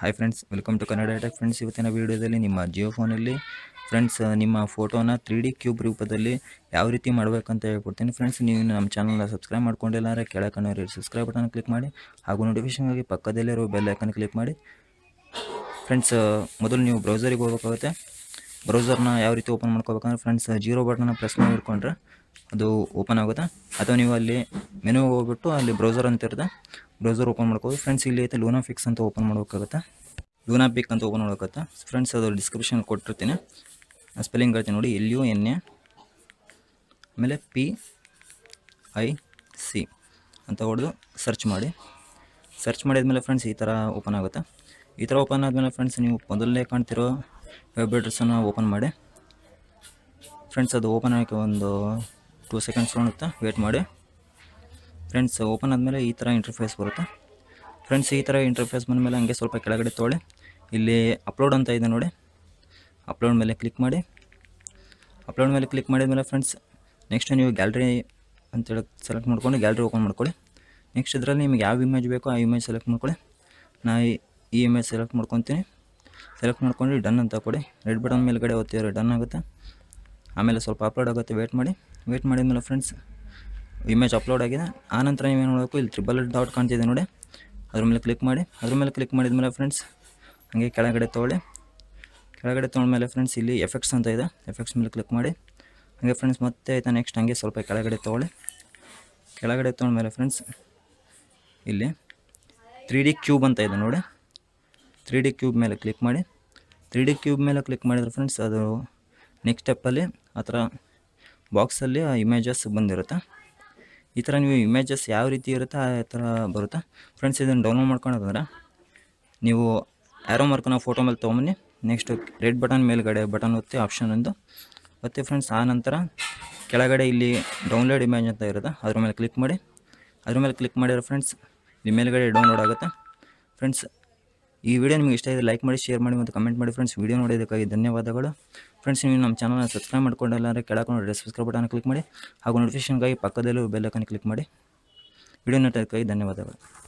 hi friends welcome to Kannada tech friends ಇವತ್ತಿನ ವೀಡಿಯೋದಲ್ಲಿ ನಿಮ್ಮ ಜಿಯೋ ಫೋನಲ್ಲಿ ಫ್ರೆಂಡ್ಸ್ ನಿಮ್ಮ ಫೋಟೋನ ತ್ರೀ ಡಿ ಕ್ಯೂಬ್ ರೂಪದಲ್ಲಿ ಯಾವ ರೀತಿ ಮಾಡಬೇಕಂತ ಹೇಳ್ಕೊಡ್ತೀನಿ ಫ್ರೆಂಡ್ಸ್ ನೀವು ನಮ್ಮ ಚಾನಲ್ನ ಸಬ್ಸ್ಕ್ರೈಬ್ ಮಾಡ್ಕೊಂಡಿಲ್ಲ ಅಂದರೆ ಕೆಳಕನ್ನೋರಿ ಸಬ್ಸ್ಕ್ರೈಬ್ ಬಟನ್ ಕ್ಲಿಕ್ ಮಾಡಿ ಹಾಗೂ ನೋಟಿಫಿಕೇಷನ್ಗಾಗಿ ಪಕ್ಕದಲ್ಲಿರೋ ಪಕ್ಕದಲ್ಲಿರೋ ಬೆಲ್ ಕ್ಲಿಕ್ ಮಾಡಿ ಫ್ರೆಂಡ್ಸ್ ಮೊದಲು ನೀವು ಬ್ರೌಸರಿಗೆ ಹೋಗಬೇಕಾಗುತ್ತೆ ಬ್ರೌಸರ್ನ ಯಾವ ರೀತಿ ಓಪನ್ ಮಾಡ್ಕೋಬೇಕಂದ್ರೆ ಫ್ರೆಂಡ್ಸ್ ಜೀರೋ ಬಟನ್ನ ಪ್ರೆಸ್ ಮಾಡಿ ಇಟ್ಕೊಂಡ್ರೆ ಅದು ಓಪನ್ ಆಗುತ್ತೆ ಅಥವಾ ನೀವು ಅಲ್ಲಿ ಮೆನು ಹೋಗ್ಬಿಟ್ಟು ಅಲ್ಲಿ ಬ್ರೌಸರ್ ಅಂತ ಇರುತ್ತೆ ಬ್ರೌಸರ್ ಓಪನ್ ಮಾಡ್ಕೋದು ಫ್ರೆಂಡ್ಸ್ ಇಲ್ಲಿ ಐತೆ ಲೂನಾ ಫಿಕ್ಸ್ ಅಂತ ಓಪನ್ ಮಾಡೋಕ್ಕಾಗುತ್ತೆ ಲೂನಾ ಪಿಕ್ ಅಂತ ಓಪನ್ ಮಾಡೋಕ್ಕಾಗುತ್ತೆ ಫ್ರೆಂಡ್ಸ್ ಅದು ಡಿಸ್ಕ್ರಿಪ್ಷನ್ ಕೊಟ್ಟಿರ್ತೀನಿ ಸ್ಪೆಲ್ಲಿಂಗ್ ಹೇಳ್ತೀನಿ ನೋಡಿ ಎಲ್ ಯು ಎನ್ ಎ ಆಮೇಲೆ ಪಿ ಐ ಸಿ ಅಂತ ಹೊಡೆದು ಸರ್ಚ್ ಮಾಡಿ ಸರ್ಚ್ ಮಾಡಿದ್ಮೇಲೆ ಫ್ರೆಂಡ್ಸ್ ಈ ಥರ ಓಪನ್ ಆಗುತ್ತೆ ಈ ಥರ ಓಪನ್ ಆದಮೇಲೆ ಫ್ರೆಂಡ್ಸ್ ನೀವು ಮೊದಲನೇ ಕಾಣ್ತಿರೋ ವೆಬ್ ಅಡ್ರೆಸ್ಸನ್ನು ಓಪನ್ ಮಾಡಿ ಫ್ರೆಂಡ್ಸ್ ಅದು ಓಪನ್ ಆಗೋಕ್ಕೆ ಒಂದು ಟೂ ಸೆಕೆಂಡ್ಸ್ ನೋಡುತ್ತಾ ವೇಟ್ ಮಾಡಿ ಫ್ರೆಂಡ್ಸ್ ಓಪನ್ ಆದಮೇಲೆ ಈ ಥರ ಇಂಟರ್ಫೇಸ್ ಬರುತ್ತೆ ಫ್ರೆಂಡ್ಸ್ ಈ ಥರ ಇಂಟರ್ಫೇಸ್ ಬಂದಮೇಲೆ ಹಂಗೆ ಸ್ವಲ್ಪ ಕೆಳಗಡೆ ತೊಗೊಳ್ಳಿ ಇಲ್ಲಿ ಅಪ್ಲೋಡ್ ಅಂತ ಇದೆ ನೋಡಿ ಅಪ್ಲೋಡ್ ಮೇಲೆ ಕ್ಲಿಕ್ ಮಾಡಿ ಅಪ್ಲೋಡ್ ಮೇಲೆ ಕ್ಲಿಕ್ ಮಾಡಿದ ಮೇಲೆ ಫ್ರೆಂಡ್ಸ್ ನೆಕ್ಸ್ಟ್ ನೀವು ಗ್ಯಾಲ್ರಿ ಅಂತೇಳಿ ಸೆಲೆಕ್ಟ್ ಮಾಡ್ಕೊಂಡು ಗ್ಯಾಲ್ರಿ ಓಪನ್ ಮಾಡ್ಕೊಳ್ಳಿ ನೆಕ್ಸ್ಟ್ ಇದರಲ್ಲಿ ನಿಮಗೆ ಯಾವ ಇಮೇಜ್ ಬೇಕೋ ಆ ಇಮೇಜ್ ಸೆಲೆಕ್ಟ್ ಮಾಡ್ಕೊಳ್ಳಿ ನಾ ಈ ಇಮೇಜ್ ಸೆಲೆಕ್ಟ್ ಮಾಡ್ಕೊತೀನಿ ಸೆಲೆಕ್ಟ್ ಮಾಡ್ಕೊಂಡು ಡನ್ ಅಂತ ಕೊಡಿ ರೆಡ್ ಬಟನ್ ಮೇಲ್ಗಡೆ ಒತ್ತಿದ್ರೆ ಡನ್ ಆಗುತ್ತೆ ಆಮೇಲೆ ಸ್ವಲ್ಪ ಅಪ್ಲೋಡ್ ಆಗುತ್ತೆ ವೇಟ್ ಮಾಡಿ ವೇಟ್ ಮಾಡಿದ್ಮೇಲೆ ಫ್ರೆಂಡ್ಸ್ ಇಮೇಜ್ ಅಪ್ಲೋಡ್ ಆಗಿದೆ ಆನಂತರ ನೀವೇನು ನೋಡಬೇಕು ಇಲ್ಲಿ ತ್ರಿಬಲ್ ಡಾಟ್ ಕಾಣ್ತಿದೆ ನೋಡಿ ಅದ್ರ ಮೇಲೆ ಕ್ಲಿಕ್ ಮಾಡಿ ಅದ್ರ ಮೇಲೆ ಕ್ಲಿಕ್ ಮಾಡಿದ್ಮೇಲೆ ಫ್ರೆಂಡ್ಸ್ ಹಂಗೆ ಕೆಳಗಡೆ ತೊಗೊಳ್ಳಿ ಕೆಳಗಡೆ ತೊಗೊಂಡ್ಮೇಲೆ ಫ್ರೆಂಡ್ಸ್ ಇಲ್ಲಿ ಎಫೆಕ್ಟ್ಸ್ ಅಂತ ಇದೆ ಎಫೆಕ್ಟ್ಸ್ ಮೇಲೆ ಕ್ಲಿಕ್ ಮಾಡಿ ಹಾಗೆ ಫ್ರೆಂಡ್ಸ್ ಮತ್ತೆ ಆಯಿತಾ ನೆಕ್ಸ್ಟ್ ಹಂಗೆ ಸ್ವಲ್ಪ ಕೆಳಗಡೆ ತೊಗೊಳ್ಳಿ ಕೆಳಗಡೆ ತೊಗೊಂಡ್ಮೇಲೆ ಫ್ರೆಂಡ್ಸ್ ಇಲ್ಲಿ ತ್ರೀ ಡಿ ಕ್ಯೂಬ್ ಅಂತ ಇದೆ ನೋಡಿ ತ್ರೀ ಡಿ ಕ್ಯೂಬ್ ಮೇಲೆ ಕ್ಲಿಕ್ ಮಾಡಿ ತ್ರೀ ಡಿ ಕ್ಯೂಬ್ ಮೇಲೆ ಕ್ಲಿಕ್ ಮಾಡಿದ್ರೆ ಫ್ರೆಂಡ್ಸ್ ಅದು ನೆಕ್ಸ್ಟ್ ಸ್ಟೆಪ್ಪಲ್ಲಿ ಆ ಥರ ಬಾಕ್ಸಲ್ಲಿ ಆ ಇಮೇಜಸ್ ಬಂದಿರುತ್ತೆ ಈ ಥರ ನೀವು ಇಮೇಜಸ್ ಯಾವ ರೀತಿ ಇರುತ್ತೆ ಆ ಥರ ಬರುತ್ತೆ ಫ್ರೆಂಡ್ಸ್ ಇದನ್ನು ಡೌನ್ಲೋಡ್ ಮಾಡ್ಕೊಳೋದಂದ್ರೆ ನೀವು ಆ್ಯರೋ ನಾವು ಫೋಟೋ ಮೇಲೆ ತೊಗೊಂಬನ್ನಿ ನೆಕ್ಸ್ಟ್ ರೆಡ್ ಬಟನ್ ಮೇಲ್ಗಡೆ ಬಟನ್ ಒತ್ತಿ ಆಪ್ಷನ್ ಒಂದು ಮತ್ತು ಫ್ರೆಂಡ್ಸ್ ಆ ನಂತರ ಕೆಳಗಡೆ ಇಲ್ಲಿ ಡೌನ್ಲೋಡ್ ಇಮೇಜ್ ಅಂತ ಇರುತ್ತೆ ಅದ್ರ ಮೇಲೆ ಕ್ಲಿಕ್ ಮಾಡಿ ಅದ್ರ ಮೇಲೆ ಕ್ಲಿಕ್ ಮಾಡಿರೋ ಫ್ರೆಂಡ್ಸ್ ಇಲ್ಲಿ ಮೇಲ್ಗಡೆ ಡೌನ್ಲೋಡ್ ಆಗುತ್ತೆ ಫ್ರೆಂಡ್ಸ್ ಈ ವಿಡಿಯೋ ನಿಮಗೆ ಇಷ್ಟ ಇದೆ ಲೈಕ್ ಮಾಡಿ ಶೇರ್ ಮಾಡಿ ಮತ್ತು ಕಮೆಂಟ್ ಮಾಡಿ ಫ್ರೆಂಡ್ಸ್ ವಿಡಿಯೋ ನೋಡೋದಕ್ಕಾಗಿ ಧನ್ಯವಾದಗಳು ಫ್ರೆಂಡ್ಸ್ ನೀವು ನಮ್ಮ ಚಾನಲ್ನ ಸಬ್ಸ್ಕ್ರೈಬ್ ಮಾಡ್ಕೊಂಡಿಲ್ಲ ಅಂದರೆ ಕೆಳಕೊಂಡು ಸಬ್ಸ್ಕ್ರೈಬ್ ಬಟನ್ ಕ್ಲಿಕ್ ಮಾಡಿ ಹಾಗೂ ನೋಟಿಫಿಕೇಷನ್ಗಾಗಿ ಪಕ್ಕದಲ್ಲೂ ಬೆಲ್ಲಕ್ಕನ್ನು ಕ್ಲಿಕ್ ಮಾಡಿ ವಿಡಿಯೋ ನೋಡೋದಕ್ಕಾಗಿ ಧನ್ಯವಾದಗಳು